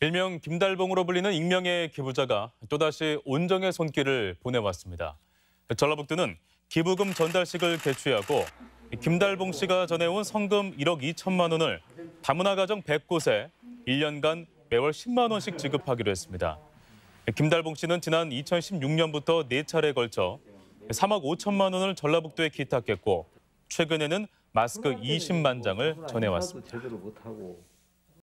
일명 김달봉으로 불리는 익명의 기부자가 또다시 온정의 손길을 보내왔습니다. 전라북도는 기부금 전달식을 개최하고 김달봉 씨가 전해온 성금 1억 2천만 원을 다문화 가정 100곳에 1년간 매월 10만 원씩 지급하기로 했습니다. 김달봉 씨는 지난 2016년부터 4차례 걸쳐 3억 5천만 원을 전라북도에 기탁했고 최근에는 마스크 20만 장을 전해왔습니다.